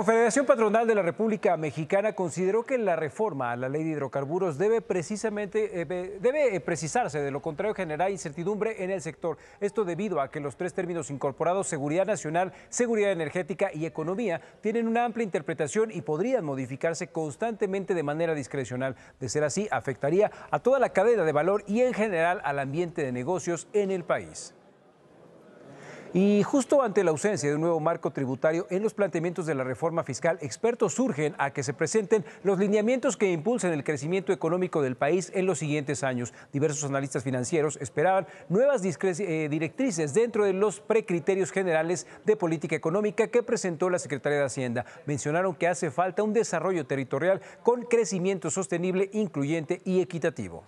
Confederación Patronal de la República Mexicana consideró que la reforma a la ley de hidrocarburos debe, precisamente, eh, debe eh, precisarse, de lo contrario generará incertidumbre en el sector. Esto debido a que los tres términos incorporados, seguridad nacional, seguridad energética y economía, tienen una amplia interpretación y podrían modificarse constantemente de manera discrecional. De ser así, afectaría a toda la cadena de valor y en general al ambiente de negocios en el país. Y justo ante la ausencia de un nuevo marco tributario en los planteamientos de la reforma fiscal, expertos surgen a que se presenten los lineamientos que impulsen el crecimiento económico del país en los siguientes años. Diversos analistas financieros esperaban nuevas eh, directrices dentro de los precriterios generales de política económica que presentó la Secretaría de Hacienda. Mencionaron que hace falta un desarrollo territorial con crecimiento sostenible, incluyente y equitativo.